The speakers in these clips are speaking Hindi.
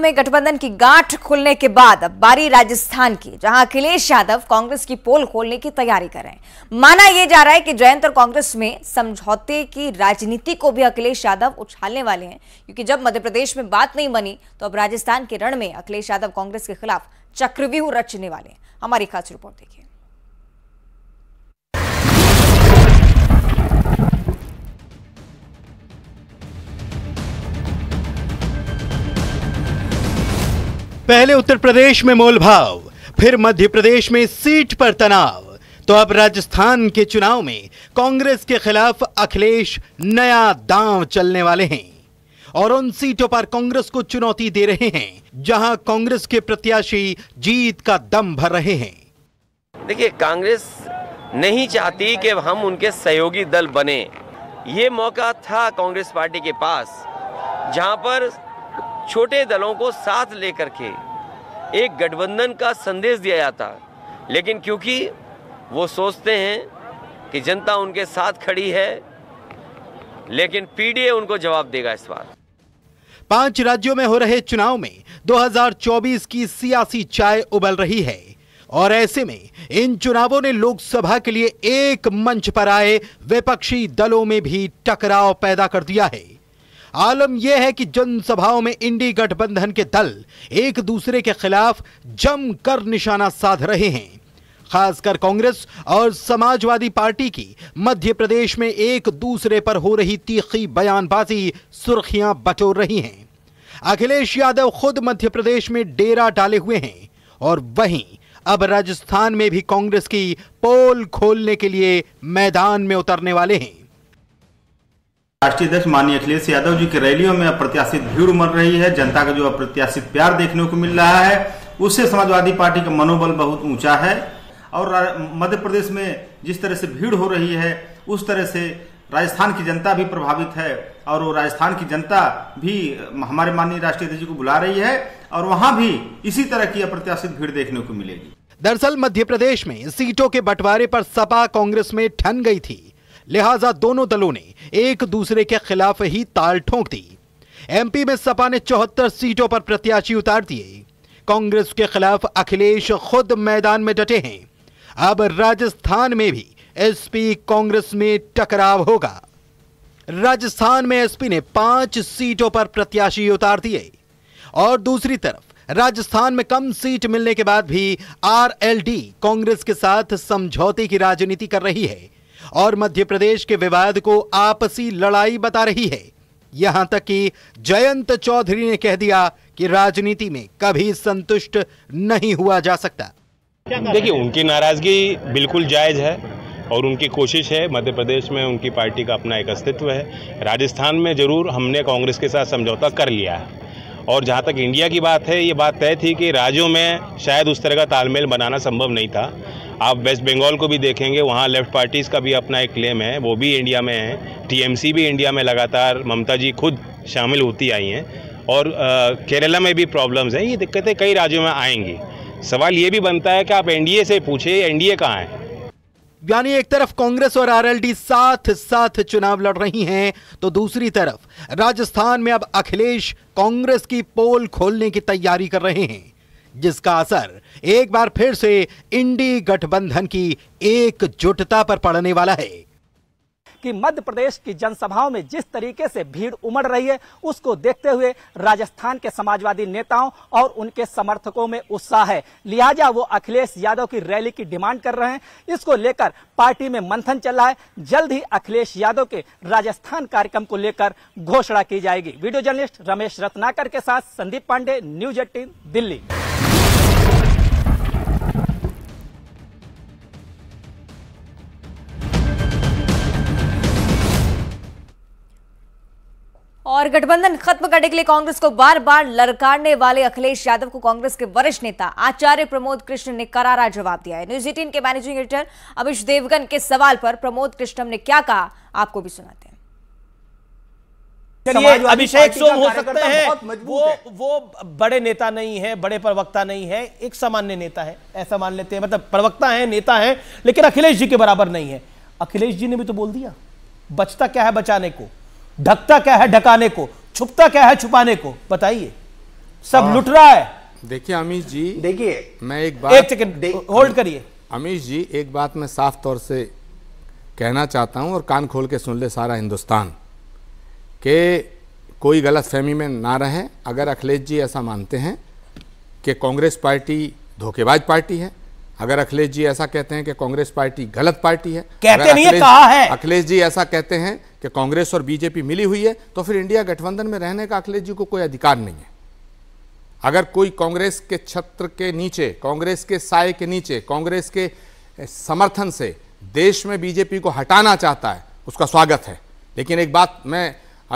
में गठबंधन की गांठ खुलने के बाद अब बारी राजस्थान की जहां अखिलेश यादव कांग्रेस की पोल खोलने की तैयारी कर रहे हैं माना यह जा रहा है कि जयंत और कांग्रेस में समझौते की राजनीति को भी अखिलेश यादव उछालने वाले हैं क्योंकि जब मध्य प्रदेश में बात नहीं बनी तो अब राजस्थान के रण में अखिलेश यादव कांग्रेस के खिलाफ चक्रव्यूह रचने वाले हैं हमारी खास रिपोर्ट देखिए पहले उत्तर प्रदेश में मोलभाव फिर मध्य प्रदेश में सीट पर तनाव तो अब राजस्थान के चुनाव में कांग्रेस के खिलाफ अखिलेश नया दांव चलने वाले हैं और उन सीटों पर कांग्रेस को चुनौती दे रहे हैं जहां कांग्रेस के प्रत्याशी जीत का दम भर रहे हैं देखिए कांग्रेस नहीं चाहती कि हम उनके सहयोगी दल बने ये मौका था कांग्रेस पार्टी के पास जहां पर छोटे दलों को साथ लेकर के एक गठबंधन का संदेश दिया जाता लेकिन क्योंकि वो सोचते हैं कि जनता उनके साथ खड़ी है लेकिन पीडीए उनको जवाब देगा इस बार पांच राज्यों में हो रहे चुनाव में 2024 की सियासी चाय उबल रही है और ऐसे में इन चुनावों ने लोकसभा के लिए एक मंच पर आए विपक्षी दलों में भी टकराव पैदा कर दिया है आलम यह है कि जनसभाओं में इंडी गठबंधन के दल एक दूसरे के खिलाफ जमकर निशाना साध रहे हैं खासकर कांग्रेस और समाजवादी पार्टी की मध्य प्रदेश में एक दूसरे पर हो रही तीखी बयानबाजी सुर्खियां बटोर रही हैं अखिलेश यादव खुद मध्य प्रदेश में डेरा डाले हुए हैं और वहीं अब राजस्थान में भी कांग्रेस की पोल खोलने के लिए मैदान में उतरने वाले हैं राष्ट्रीय अध्यक्ष माननीय अखिलेश यादव जी की रैलियों में अप्रत्याशित भीड़ उमड़ रही है जनता का जो अप्रत्याशित प्यार देखने को मिल रहा है उससे समाजवादी पार्टी का मनोबल बहुत ऊंचा है और मध्य प्रदेश में जिस तरह से भीड़ हो रही है उस तरह से राजस्थान की जनता भी प्रभावित है और वो राजस्थान की जनता भी हमारे माननीय राष्ट्रीय अध्यक्ष जी को बुला रही है और वहां भी इसी तरह की अप्रत्याशित भीड़ देखने को मिलेगी दरअसल मध्य प्रदेश में सीटों के बंटवारे पर सपा कांग्रेस में ठन गई थी लिहाजा दोनों दलों ने एक दूसरे के खिलाफ ही ताल ठोंक दी एमपी में सपा ने चौहत्तर सीटों पर प्रत्याशी उतार दिए कांग्रेस के खिलाफ अखिलेश खुद मैदान में डटे हैं अब राजस्थान में भी एसपी कांग्रेस में टकराव होगा राजस्थान में एसपी ने पांच सीटों पर प्रत्याशी उतार दिए और दूसरी तरफ राजस्थान में कम सीट मिलने के बाद भी आरएलडी कांग्रेस के साथ समझौते की राजनीति कर रही है और मध्य प्रदेश के विवाद को आपसी लड़ाई बता रही है यहां तक कि जयंत चौधरी ने कह दिया कि राजनीति में कभी संतुष्ट नहीं हुआ जा सकता देखिए उनकी नाराजगी बिल्कुल जायज है और उनकी कोशिश है मध्य प्रदेश में उनकी पार्टी का अपना एक अस्तित्व है राजस्थान में जरूर हमने कांग्रेस के साथ समझौता कर लिया है और जहाँ तक इंडिया की बात है ये बात तय थी कि राज्यों में शायद उस तरह का तालमेल बनाना संभव नहीं था आप वेस्ट बंगाल को भी देखेंगे वहाँ लेफ्ट पार्टीज़ का भी अपना एक क्लेम है वो भी इंडिया में है टीएमसी भी इंडिया में लगातार ममता जी खुद शामिल होती आई हैं और आ, केरला में भी प्रॉब्लम्स हैं ये दिक्कतें कई राज्यों में आएंगी सवाल ये भी बनता है कि आप एन से पूछे एनडीए कहाँ है यानी एक तरफ कांग्रेस और आरएलडी साथ साथ चुनाव लड़ रही हैं तो दूसरी तरफ राजस्थान में अब अखिलेश कांग्रेस की पोल खोलने की तैयारी कर रहे हैं जिसका असर एक बार फिर से इंडी गठबंधन की एकजुटता पर पड़ने वाला है कि मध्य प्रदेश की जनसभाओं में जिस तरीके से भीड़ उमड़ रही है उसको देखते हुए राजस्थान के समाजवादी नेताओं और उनके समर्थकों में उत्साह है लिहाजा वो अखिलेश यादव की रैली की डिमांड कर रहे हैं इसको लेकर पार्टी में मंथन चल रहा है जल्द ही अखिलेश यादव के राजस्थान कार्यक्रम को लेकर घोषणा की जाएगी वीडियो जर्नलिस्ट रमेश रत्नाकर के साथ संदीप पांडे न्यूज एटीन दिल्ली और गठबंधन खत्म करने के लिए कांग्रेस को बार बार ललकारने वाले अखिलेश यादव को कांग्रेस के वरिष्ठ नेता आचार्य प्रमोद कृष्ण ने करारा जवाब दिया है न्यूज एटीन के मैनेजिंग एडिटर अभिष देवगन के सवाल पर प्रमोद कृष्णम ने क्या कहा आपको भी सुनाते हैं अभिषेक सोम हो सकते हैं वो है। वो बड़े नेता नहीं है बड़े प्रवक्ता नहीं है एक सामान्य नेता है ऐसा मान लेते हैं मतलब प्रवक्ता है नेता है लेकिन अखिलेश जी के बराबर नहीं है अखिलेश जी ने भी तो बोल दिया बचता क्या है बचाने को ढकता क्या है ढकाने को छुपता क्या है छुपाने को बताइए सब हाँ। लुट रहा है देखिए अमीश जी देखिए मैं एक बात एक सेकंड होल्ड करिए अमीश जी एक बात मैं साफ तौर से कहना चाहता हूं और कान खोल के सुन ले सारा हिंदुस्तान के कोई गलत फहमी में ना रहें अगर अखिलेश जी ऐसा मानते हैं कि कांग्रेस पार्टी धोखेबाज पार्टी है अगर अखिलेश जी ऐसा कहते हैं कि कांग्रेस पार्टी गलत पार्टी है कहते नहीं कहा है अखिलेश जी ऐसा कहते हैं कि कांग्रेस और बीजेपी मिली हुई है तो फिर इंडिया गठबंधन में रहने का अखिलेश जी को कोई अधिकार नहीं है अगर कोई कांग्रेस के छत्र के नीचे कांग्रेस के साय के नीचे कांग्रेस के समर्थन से देश में बीजेपी को हटाना चाहता है उसका स्वागत है लेकिन एक बात मैं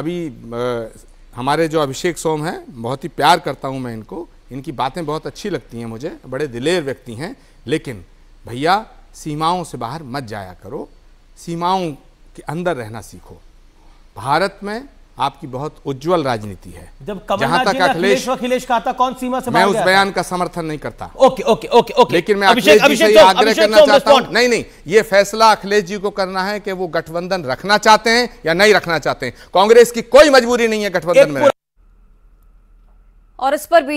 अभी आ, हमारे जो अभिषेक सोम हैं बहुत ही प्यार करता हूं मैं इनको इनकी बातें बहुत अच्छी लगती हैं मुझे बड़े दिलेर व्यक्ति हैं लेकिन भैया सीमाओं से बाहर मत जाया करो सीमाओं कि अंदर रहना सीखो भारत में आपकी बहुत उज्जवल राजनीति है जब जहां तक अखिलेश अखिलेश कहा था कौन सीमा से मैं उस बयान का समर्थन नहीं करता ओके ओके ओके ओके लेकिन मैं अभिषेक से आग्रह करना चाहता हूं नहीं नहीं ये फैसला अखिलेश जी को करना है कि वो गठबंधन रखना चाहते हैं या नहीं रखना चाहते हैं कांग्रेस की कोई मजबूरी नहीं है गठबंधन में और इस पर